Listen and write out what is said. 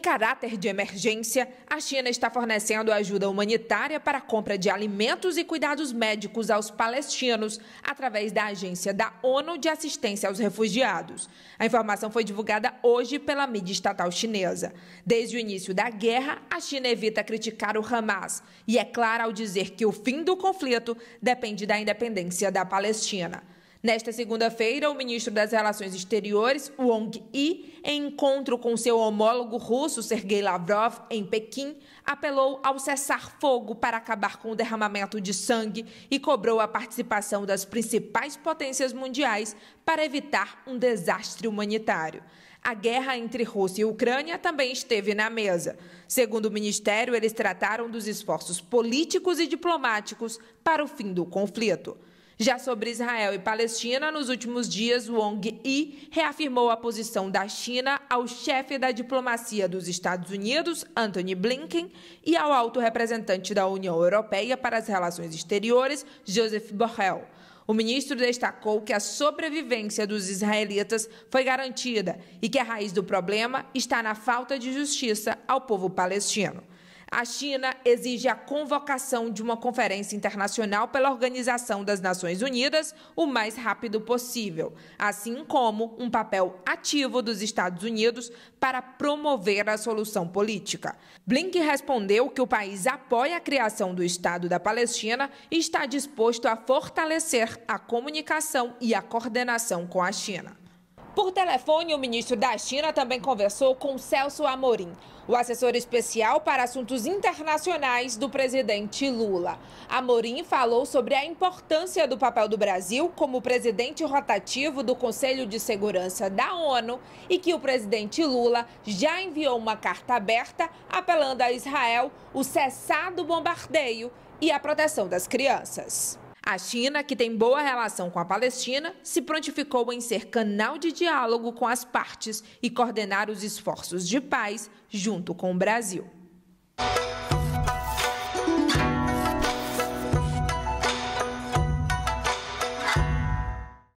Em caráter de emergência, a China está fornecendo ajuda humanitária para a compra de alimentos e cuidados médicos aos palestinos através da Agência da ONU de Assistência aos Refugiados. A informação foi divulgada hoje pela mídia estatal chinesa. Desde o início da guerra, a China evita criticar o Hamas e é clara ao dizer que o fim do conflito depende da independência da Palestina. Nesta segunda-feira, o ministro das Relações Exteriores, Wang Yi, em encontro com seu homólogo russo, Sergei Lavrov, em Pequim, apelou ao cessar-fogo para acabar com o derramamento de sangue e cobrou a participação das principais potências mundiais para evitar um desastre humanitário. A guerra entre Rússia e Ucrânia também esteve na mesa. Segundo o ministério, eles trataram dos esforços políticos e diplomáticos para o fim do conflito. Já sobre Israel e Palestina, nos últimos dias, Wong Yi reafirmou a posição da China ao chefe da diplomacia dos Estados Unidos, Anthony Blinken, e ao alto representante da União Europeia para as Relações Exteriores, Joseph Borrell. O ministro destacou que a sobrevivência dos israelitas foi garantida e que a raiz do problema está na falta de justiça ao povo palestino a China exige a convocação de uma conferência internacional pela Organização das Nações Unidas o mais rápido possível, assim como um papel ativo dos Estados Unidos para promover a solução política. Blink respondeu que o país apoia a criação do Estado da Palestina e está disposto a fortalecer a comunicação e a coordenação com a China. Por telefone, o ministro da China também conversou com Celso Amorim, o assessor especial para assuntos internacionais do presidente Lula. Amorim falou sobre a importância do papel do Brasil como presidente rotativo do Conselho de Segurança da ONU e que o presidente Lula já enviou uma carta aberta apelando a Israel o cessar do bombardeio e a proteção das crianças. A China, que tem boa relação com a Palestina, se prontificou em ser canal de diálogo com as partes e coordenar os esforços de paz junto com o Brasil.